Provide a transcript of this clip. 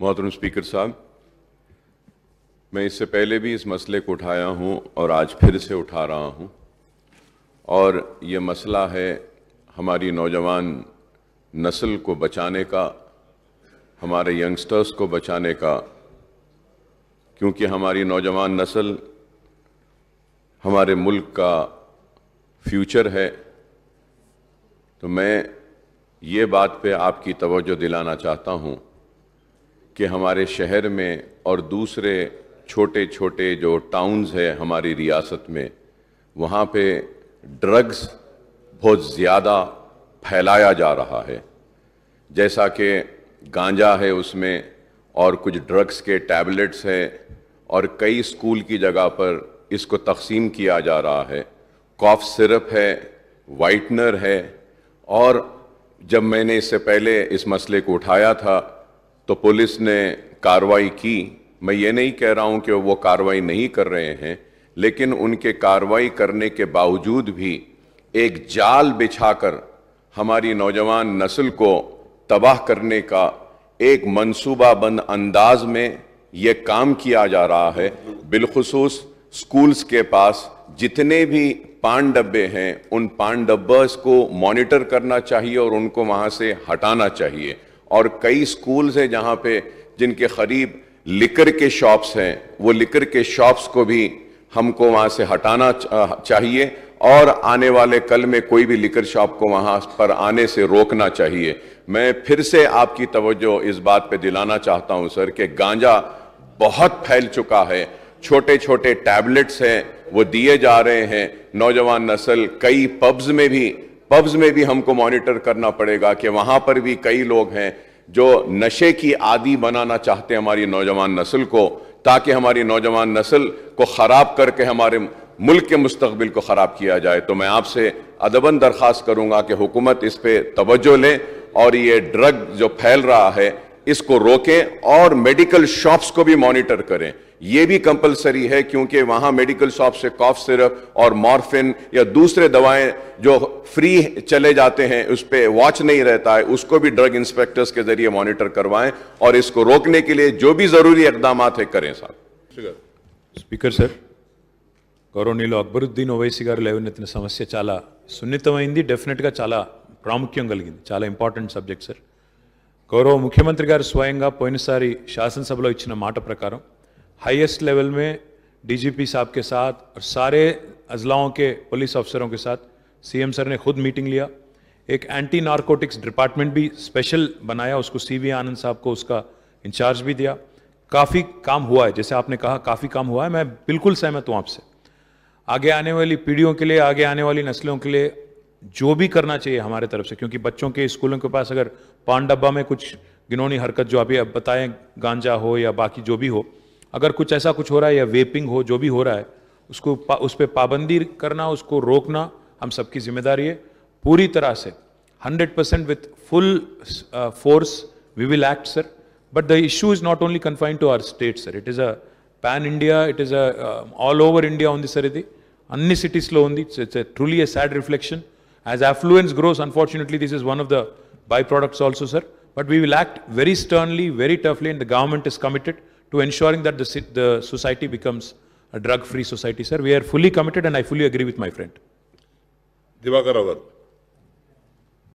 मोहतरम स्पीकर साहब मैं इससे पहले भी इस मसले को उठाया हूं और आज फिर से उठा रहा हूं और ये मसला है हमारी नौजवान नस्ल को बचाने का हमारे यंगस्टर्स को बचाने का क्योंकि हमारी नौजवान नस्ल हमारे मुल्क का फ्यूचर है तो मैं ये बात पे आपकी तवज्जो दिलाना चाहता हूँ कि हमारे शहर में और दूसरे छोटे छोटे जो टाउन्स है हमारी रियासत में वहाँ पे ड्रग्स बहुत ज़्यादा फैलाया जा रहा है जैसा कि गांजा है उसमें और कुछ ड्रग्स के टैबलेट्स है और कई स्कूल की जगह पर इसको तकसीम किया जा रहा है कॉफ सिरप है वाइटनर है और जब मैंने इससे पहले इस मसले को उठाया था तो पुलिस ने कार्रवाई की मैं ये नहीं कह रहा हूँ कि वो कार्रवाई नहीं कर रहे हैं लेकिन उनके कार्रवाई करने के बावजूद भी एक जाल बिछाकर हमारी नौजवान नस्ल को तबाह करने का एक मनसूबाबंद अंदाज में ये काम किया जा रहा है बिलखसूस स्कूल्स के पास जितने भी पान डब्बे हैं उन पान डब्बर्स को मॉनिटर करना चाहिए और उनको वहाँ से हटाना चाहिए और कई स्कूल हैं जहां पे जिनके करीब लिकर के शॉप्स हैं वो लिकर के शॉप्स को भी हमको वहां से हटाना चाहिए और आने वाले कल में कोई भी लिकर शॉप को वहां पर आने से रोकना चाहिए मैं फिर से आपकी तवज्जो इस बात पे दिलाना चाहता हूं सर कि गांजा बहुत फैल चुका है छोटे छोटे टैबलेट्स हैं वो दिए जा रहे हैं नौजवान नस्ल कई पब्स में भी पब्स में भी हमको मॉनिटर करना पड़ेगा कि वहां पर भी कई लोग हैं जो नशे की आदि बनाना चाहते हैं हमारी नौजवान नस्ल को ताकि हमारी नौजवान नस्ल को ख़राब करके हमारे मुल्क के मुस्तबिल को ख़राब किया जाए तो मैं आपसे अदबन दरख्वास्त करूँगा कि हुकूमत इस पर तोज्जो लें और ये ड्रग जो फैल रहा है इसको रोकें और मेडिकल शॉप्स को भी मॉनिटर करें ये भी कंपलसरी है क्योंकि वहां मेडिकल शॉप से कॉफ सिरप और मॉर्फिन या दूसरे दवाएं जो फ्री चले जाते हैं उस पर वॉच नहीं रहता है उसको भी ड्रग इंस्पेक्टर्स के जरिए मॉनिटर करवाएं और इसको रोकने के लिए जो भी ज़रूरी इकदाम है करें साहब स्पीकर सर గౌరవనీయులు అక్బరుద్దీన్ ओवैसी గారు समस्या चला చాలా సున్నితమైంది चला చాలా ప్రాముఖ్యం కలిగింది చాలా ఇంపార్టెంట్ సబ్జెక్ట్ సార్ గౌరవ ముఖ్యమంత్రి గారు స్వయంగా పోయినసారి శాసనసభలో ఇచ్చిన మాట ప్రకారం हाईएस्ट लेवल में डीजीपी साहब के साथ और सारे अजलाओं के पुलिस अफसरों के साथ सीएम सर ने खुद मीटिंग लिया एक एंटी नारकोटिक्स डिपार्टमेंट भी स्पेशल बनाया उसको सीवी आनंद साहब को उसका इंचार्ज भी दिया काफ़ी काम हुआ है जैसे आपने कहा काफ़ी काम हुआ है मैं बिल्कुल सहमत हूँ आपसे आगे आने वाली पीढ़ियों के लिए आगे आने वाली नस्लों के लिए जो भी करना चाहिए हमारे तरफ से क्योंकि बच्चों के स्कूलों के पास अगर पान डब्बा में कुछ गिनोनी हरकत जो अभी अब बताएं गांजा हो या बाकी जो भी हो अगर कुछ ऐसा कुछ हो रहा है या वेपिंग हो जो भी हो रहा है उसको उस पर पाबंदी करना उसको रोकना हम सबकी जिम्मेदारी है पूरी तरह से hundred percent with full force we will act sir but the issue is not only confined to our state sir it is a pan India it is a all over India uh sir इधे अन्नी cities it's it's truly a sad reflection as affluence grows unfortunately this is one of the by products also sir but we will act very sternly very toughly and the government is committed to ensuring that the, the society becomes a drug-free society, sir. We are fully committed and I fully agree with my friend. Divakar